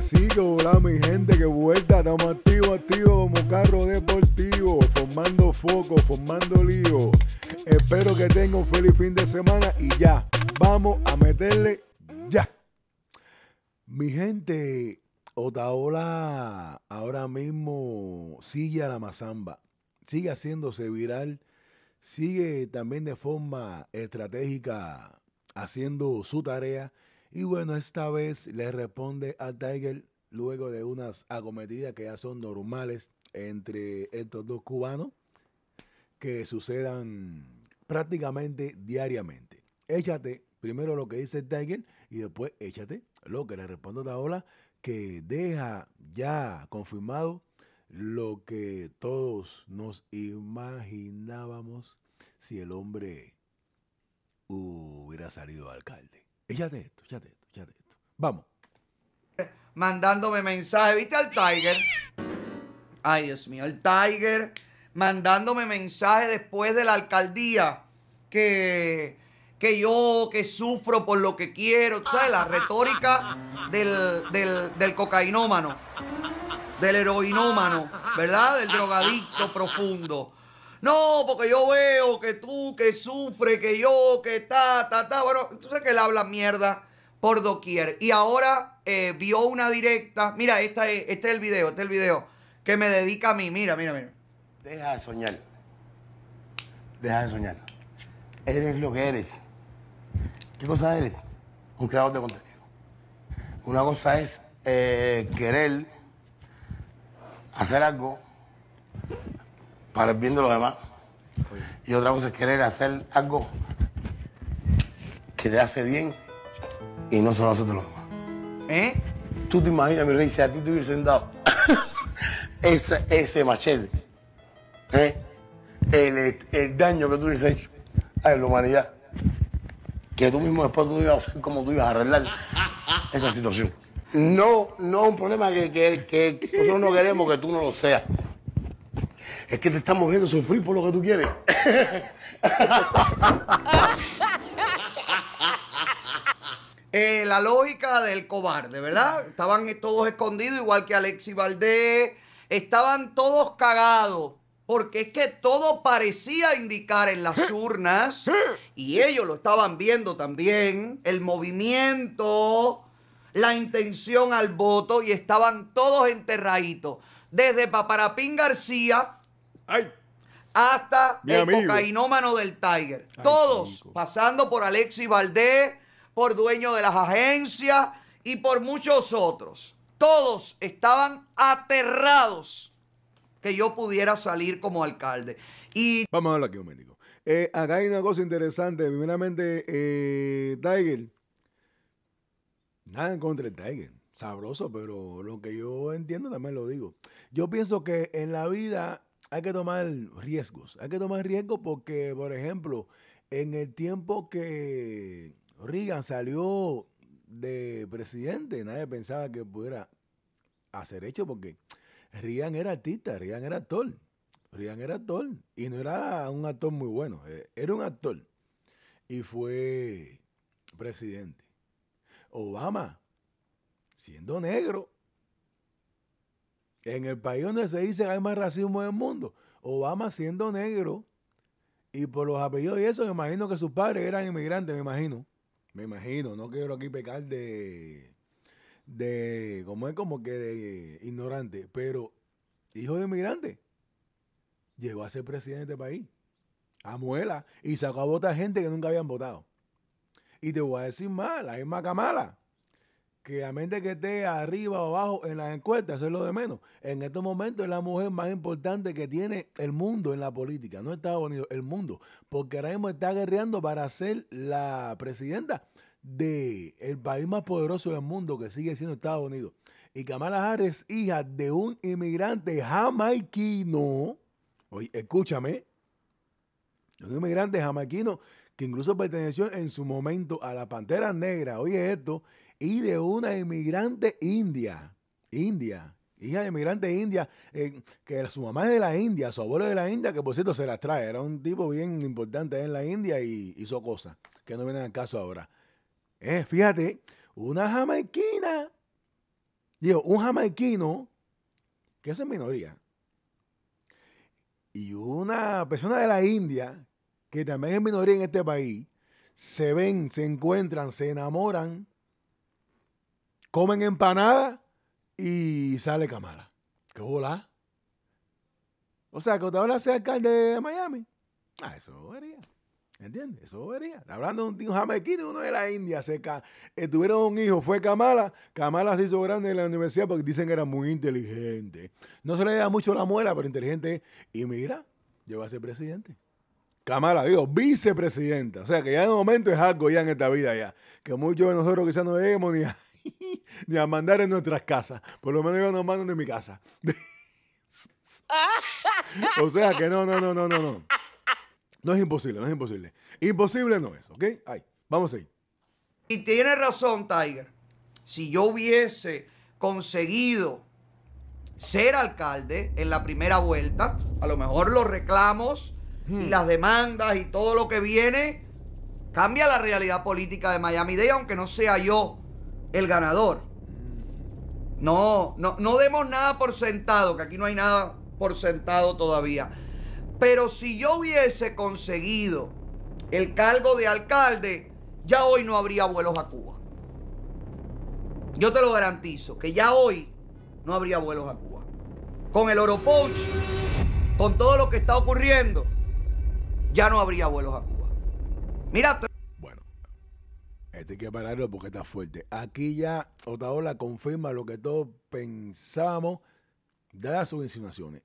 sí, que hola mi gente que vuelta, estamos activos, activo como carro deportivo, formando foco, formando lío. Espero que tenga un feliz fin de semana y ya, vamos a meterle ya. Mi gente, Otaola ahora mismo sigue a la mazamba, sigue haciéndose viral, sigue también de forma estratégica haciendo su tarea y bueno, esta vez le responde a Tiger luego de unas acometidas que ya son normales entre estos dos cubanos que sucedan prácticamente diariamente. Échate primero lo que dice Tiger y después échate lo que le responde Ola que deja ya confirmado lo que todos nos imaginábamos si el hombre hubiera salido alcalde. Eh, ya de esto, ya de esto, ya de esto. Vamos. Mandándome mensaje, ¿Viste al Tiger? Ay, Dios mío, el Tiger mandándome mensaje después de la alcaldía que, que yo, que sufro por lo que quiero. sabes? La retórica del, del cocainómano, del heroinómano, ¿verdad? Del drogadicto profundo. No, porque yo veo que tú, que sufre, que yo, que está, ta, ta. Bueno, tú sabes que él habla mierda por doquier. Y ahora eh, vio una directa. Mira, esta es, este es el video, este es el video que me dedica a mí. Mira, mira, mira. Deja de soñar. Deja de soñar. Eres lo que eres. ¿Qué cosa eres? Un creador de contenido. Una cosa es eh, querer hacer algo para el bien de los demás. Y otra cosa es querer hacer algo que te hace bien y no se lo demás. ¿Eh? Tú te imaginas, mi rey, si a ti te hubiesen dado ese, machete, ¿eh? el, daño que tú hubieses hecho a la humanidad, que tú mismo después tú ibas a hacer como tú ibas a arreglar esa situación. No, no es un problema que, que nosotros no queremos que tú no lo seas es que te estamos viendo sufrir por lo que tú quieres. Eh, la lógica del cobarde, ¿verdad? Estaban todos escondidos, igual que Alexi Valdés. Estaban todos cagados. Porque es que todo parecía indicar en las urnas, y ellos lo estaban viendo también, el movimiento, la intención al voto, y estaban todos enterraditos. Desde Paparapín García, hasta el del Tiger. Todos pasando por Alexis Valdés, por dueño de las agencias y por muchos otros. Todos estaban aterrados que yo pudiera salir como alcalde. Y Vamos a hablar aquí un eh, acá hay una cosa interesante. Primeramente, eh, Tiger. Nada contra el Tiger. Sabroso, pero lo que yo entiendo también lo digo. Yo pienso que en la vida hay que tomar riesgos. Hay que tomar riesgos porque, por ejemplo, en el tiempo que Reagan salió de presidente, nadie pensaba que pudiera hacer hecho porque Reagan era artista, Reagan era actor. Reagan era actor y no era un actor muy bueno, e, era un actor y fue presidente. Obama, siendo negro, en el país donde se dice que hay más racismo en el mundo, Obama siendo negro y por los apellidos y eso, me imagino que sus padres eran inmigrantes, me imagino. Me imagino, no quiero aquí pecar de, de, como es como que de ignorante, pero hijo de inmigrante, llegó a ser presidente de este país, a muela, y sacó a votar gente que nunca habían votado. Y te voy a decir más, la misma Kamala, que a mente que esté arriba o abajo en las encuestas, eso es lo de menos. En estos momentos es la mujer más importante que tiene el mundo en la política, no Estados Unidos, el mundo, porque ahora mismo está guerreando para ser la presidenta del el país más poderoso del mundo, que sigue siendo Estados Unidos. Y Kamala Harris, hija de un inmigrante jamaiquino, oye, escúchame, un inmigrante jamaiquino que incluso perteneció en su momento a la Pantera Negra, oye esto, y de una inmigrante india. India. Hija de inmigrante india, eh, que su mamá es de la India, su abuelo es de la India, que por cierto se las trae. Era un tipo bien importante en la India y hizo cosas que no vienen al caso ahora. Eh, fíjate, una jamaiquina. Digo, un jamaiquino, que es en minoría, y una persona de la India, que también es minoría en este país, se ven, se encuentran, se enamoran comen empanada y sale Kamala. ¡Qué hola! O sea, que ahora sea alcalde de Miami. Ah, eso vería. ¿Entiendes? Eso vería. Hablando de un tío jamequino, uno de la India. Se eh, tuvieron un hijo, fue Kamala. Kamala se hizo grande en la universidad porque dicen que era muy inteligente. No se le da mucho la muela, pero inteligente. Y mira, llegó a ser presidente. Kamala, digo, vicepresidenta. O sea, que ya en un momento es algo ya en esta vida ya. Que muchos de nosotros quizás no lleguemos ni ni a mandar en nuestras casas. Por lo menos yo no mando en mi casa. o sea que no, no, no, no, no, no. es imposible, no es imposible. Imposible no es, ¿ok? Ahí, vamos ir Y tiene razón, Tiger. Si yo hubiese conseguido ser alcalde en la primera vuelta, a lo mejor los reclamos y hmm. las demandas y todo lo que viene cambia la realidad política de Miami-Dade, aunque no sea yo el ganador. No, no, no demos nada por sentado, que aquí no hay nada por sentado todavía. Pero si yo hubiese conseguido el cargo de alcalde, ya hoy no habría vuelos a Cuba. Yo te lo garantizo, que ya hoy no habría vuelos a Cuba. Con el Oropouch, con todo lo que está ocurriendo, ya no habría vuelos a Cuba. Mira, esto hay que pararlo porque está fuerte. Aquí ya Otaola confirma lo que todos pensábamos, de sus insinuaciones.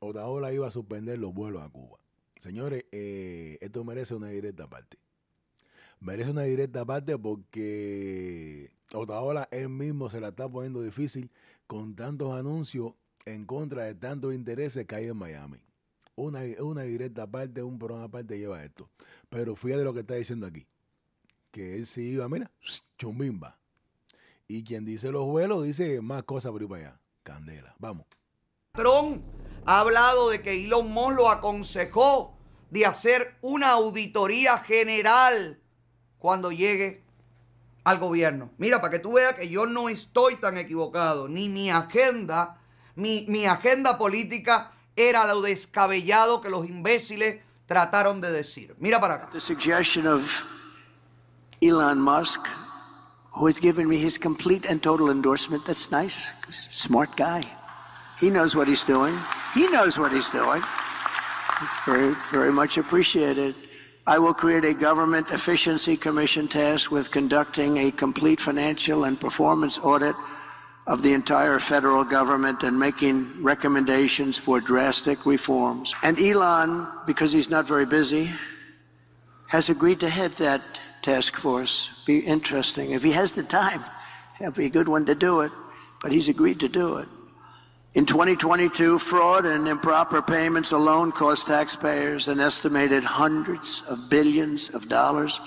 Otaola iba a suspender los vuelos a Cuba. Señores, eh, esto merece una directa parte Merece una directa parte porque Otaola él mismo se la está poniendo difícil con tantos anuncios en contra de tantos intereses que hay en Miami. Una, una directa parte, un programa aparte lleva esto. Pero fíjate lo que está diciendo aquí que él se iba, mira, chumbimba. Y quien dice los vuelos dice más cosas por allá. Candela, vamos. Trump ha hablado de que Elon Musk lo aconsejó de hacer una auditoría general cuando llegue al gobierno. Mira, para que tú veas que yo no estoy tan equivocado, ni mi agenda, mi, mi agenda política era lo descabellado que los imbéciles trataron de decir. Mira para acá. Elon Musk, who has given me his complete and total endorsement. That's nice. Smart guy. He knows what he's doing. He knows what he's doing. It's very, very much appreciated. I will create a Government Efficiency Commission tasked with conducting a complete financial and performance audit of the entire federal government and making recommendations for drastic reforms. And Elon, because he's not very busy, has agreed to head that task force. Be interesting. If he has the time, he'll be a good one to do it. But he's agreed to do it. In 2022, fraud and improper payments alone cost taxpayers an estimated hundreds of billions of dollars.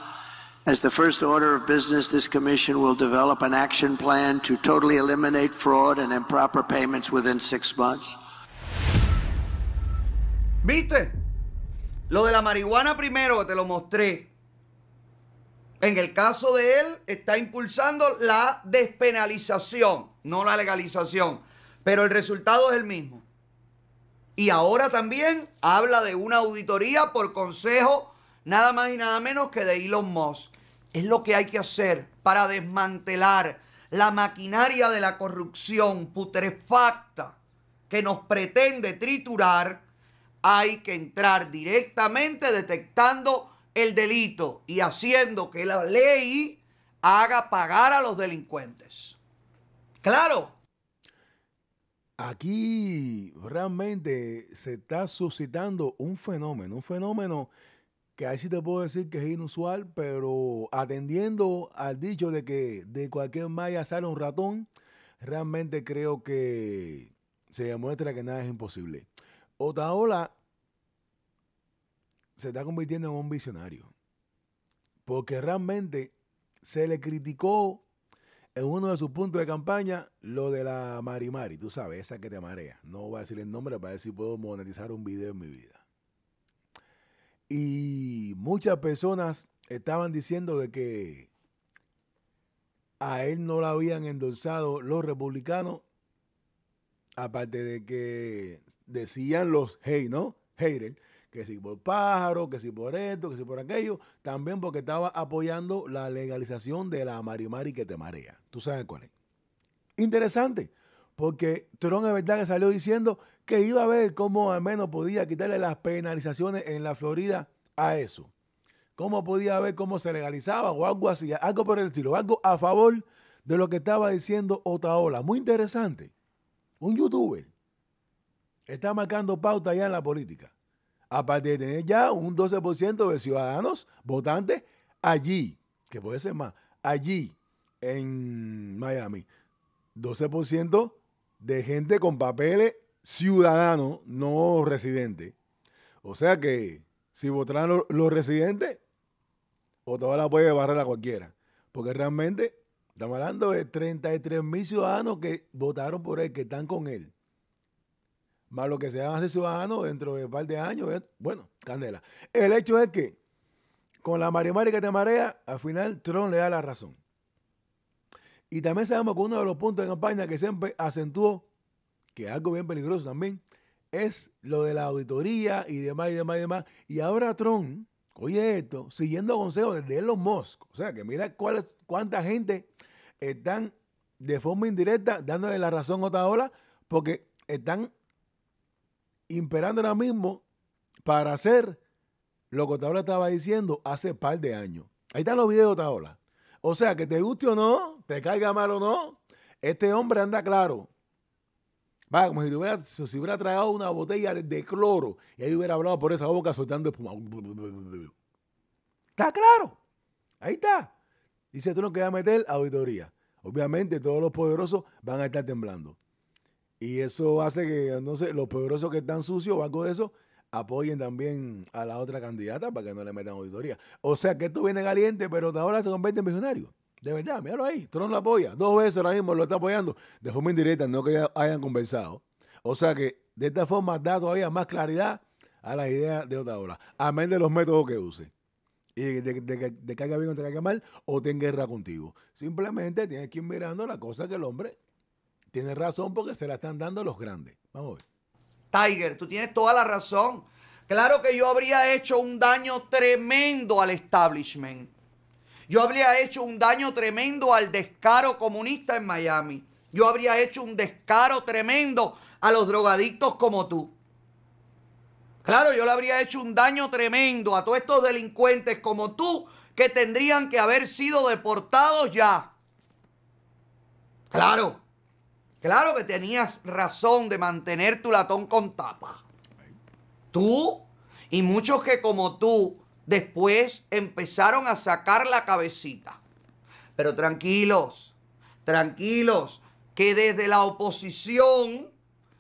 As the first order of business, this commission will develop an action plan to totally eliminate fraud and improper payments within six months. ¿Viste? Lo de la marihuana primero te lo mostré. En el caso de él, está impulsando la despenalización, no la legalización. Pero el resultado es el mismo. Y ahora también habla de una auditoría por consejo, nada más y nada menos que de Elon Musk. Es lo que hay que hacer para desmantelar la maquinaria de la corrupción putrefacta que nos pretende triturar. Hay que entrar directamente detectando el delito y haciendo que la ley haga pagar a los delincuentes. Claro. Aquí realmente se está suscitando un fenómeno, un fenómeno que ahí sí te puedo decir que es inusual, pero atendiendo al dicho de que de cualquier malla sale un ratón, realmente creo que se demuestra que nada es imposible. Otaola se está convirtiendo en un visionario. Porque realmente se le criticó en uno de sus puntos de campaña lo de la Mari Marimari, tú sabes, esa que te marea. No voy a decir el nombre para ver si puedo monetizar un video en mi vida. Y muchas personas estaban diciendo de que a él no lo habían endorsado los republicanos, aparte de que decían los hey, ¿no? Haters que si por pájaro, que si por esto, que si por aquello, también porque estaba apoyando la legalización de la marimari que te marea. ¿Tú sabes cuál es? Interesante, porque Trump es verdad que salió diciendo que iba a ver cómo al menos podía quitarle las penalizaciones en la Florida a eso. Cómo podía ver cómo se legalizaba o algo así, algo por el estilo, algo a favor de lo que estaba diciendo Otaola. Muy interesante. Un youtuber está marcando pauta ya en la política aparte de tener ya un 12% de ciudadanos votantes allí, que puede ser más, allí en Miami, 12% de gente con papeles ciudadanos, no residentes. O sea que si votaran los, residentes, residentes, votaba la puede barrer a cualquiera. Porque realmente estamos hablando de 33 mil ciudadanos que votaron por él, que están con él más lo que se van a hacer dentro de un par de años. Eh, bueno, candela. El hecho es que con la marimari que te marea, al final Trump le da la razón. Y también sabemos que uno de los puntos de campaña que siempre acentuó, que es algo bien peligroso también, es lo de la auditoría y demás y demás y demás. Y ahora Trump, oye esto, siguiendo consejos de los moscos. o sea que mira cuál cuánta gente están de forma indirecta dándole la razón a otra hora porque están imperando ahora mismo para hacer lo que Taola estaba diciendo hace par de años. Ahí están los videos de O sea, que te guste o no, te caiga mal o no, este hombre anda claro. Va, como si hubiera, si hubiera tragado una botella de cloro y ahí hubiera hablado por esa boca soltando espuma. Está claro. Ahí está. Dice, tú no a meter auditoría. Obviamente todos los poderosos van a estar temblando. Y eso hace que, no sé, los poderosos que están sucios o de eso, apoyen también a la otra candidata para que no le metan auditoría. O sea, que tú viene caliente, pero otra ahora se convierte en visionario. De verdad, míralo ahí. Trump lo apoya. Dos veces ahora mismo lo está apoyando. De forma indirecta, no que hayan conversado. O sea que de esta forma da todavía más claridad a las ideas de otra hora Amén de los métodos que use. Y de, que caiga bien o te caiga mal, o tenga guerra contigo. Simplemente tienes que ir mirando la cosa que el hombre Tienes razón porque se la están dando los grandes. Vamos a ver. Tiger, tú tienes toda la razón. Claro que yo habría hecho un daño tremendo al establishment. Yo habría hecho un daño tremendo al descaro comunista en Miami. Yo habría hecho un descaro tremendo a los drogadictos como tú. Claro, yo le habría hecho un daño tremendo a todos estos delincuentes como tú que tendrían que haber sido deportados ya. Claro. Claro que tenías razón de mantener tu latón con tapa. Tú y muchos que como tú después empezaron a sacar la cabecita. Pero tranquilos, tranquilos, que desde la oposición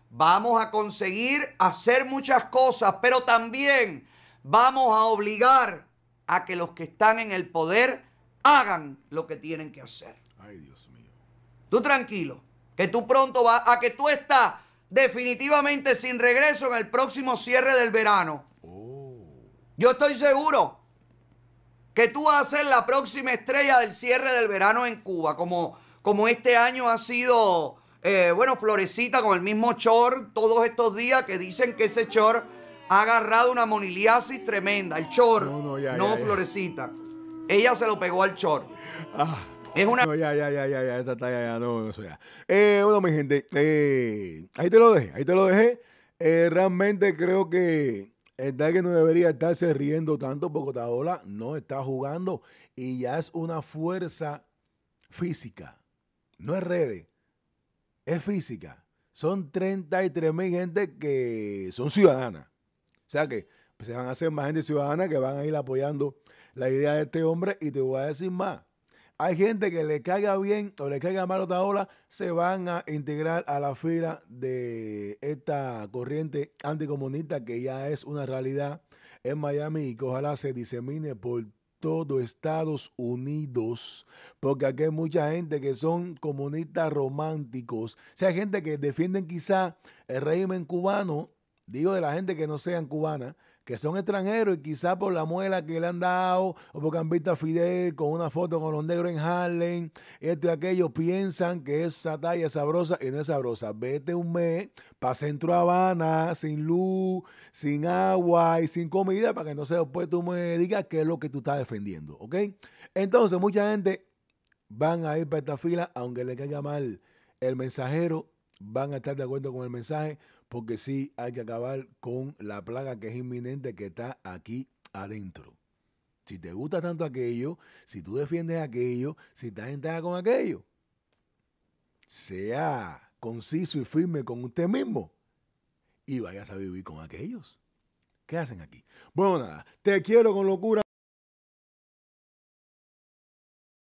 vamos a conseguir hacer muchas cosas, pero también vamos a obligar a que los que están en el poder hagan lo que tienen que hacer. Ay, Dios mío. Tú tranquilo que tú pronto vas, a que tú estás definitivamente sin regreso en el próximo cierre del verano. Oh. Yo estoy seguro que tú vas a ser la próxima estrella del cierre del verano en Cuba, como, como este año ha sido, eh, bueno, Florecita con el mismo chor todos estos días que dicen que ese chor ha agarrado una moniliasis tremenda. El chor no, no, ya, no Florecita. Ella se lo pegó al chor. Ah. Es una. No, ya, ya, ya, ya, ya, talla ya, no, no, ya. Eh, bueno, mi gente, eh, ahí te lo dejé, ahí te lo dejé. Eh, realmente creo que el que no debería estarse riendo tanto porque ahora no está jugando y ya es una fuerza física. No es redes, es física. Son 33 mil gente que son ciudadanas. O sea que se van a hacer más gente ciudadana que van a ir apoyando la idea de este hombre y te voy a decir más hay gente que le caiga bien o le caiga mal otra ola, se van a integrar a la fila de esta corriente anticomunista que ya es una realidad en Miami y que ojalá se disemine por todo Estados Unidos, porque aquí hay mucha gente que son comunistas románticos. O sea, hay gente que defienden quizá el régimen cubano, digo de la gente que no sean cubana, que son extranjeros y quizá por la muela que le han dado o porque han visto a Fidel con una foto con los negros en Harlem, esto y aquello, piensan que esa talla es sabrosa y no es sabrosa. Vete un mes para Centro Habana sin luz, sin agua y sin comida para que entonces después tú me digas qué es lo que tú estás defendiendo, ¿ok? Entonces mucha gente van a ir para esta fila aunque le caiga mal el mensajero van a estar de acuerdo con el mensaje, porque sí hay que acabar con la plaga que es inminente, que está aquí adentro. Si te gusta tanto aquello, si tú defiendes aquello, si estás en con aquello, sea conciso y firme con usted mismo y vayas a vivir con aquellos. ¿Qué hacen aquí? Bueno, nada, te quiero con locura.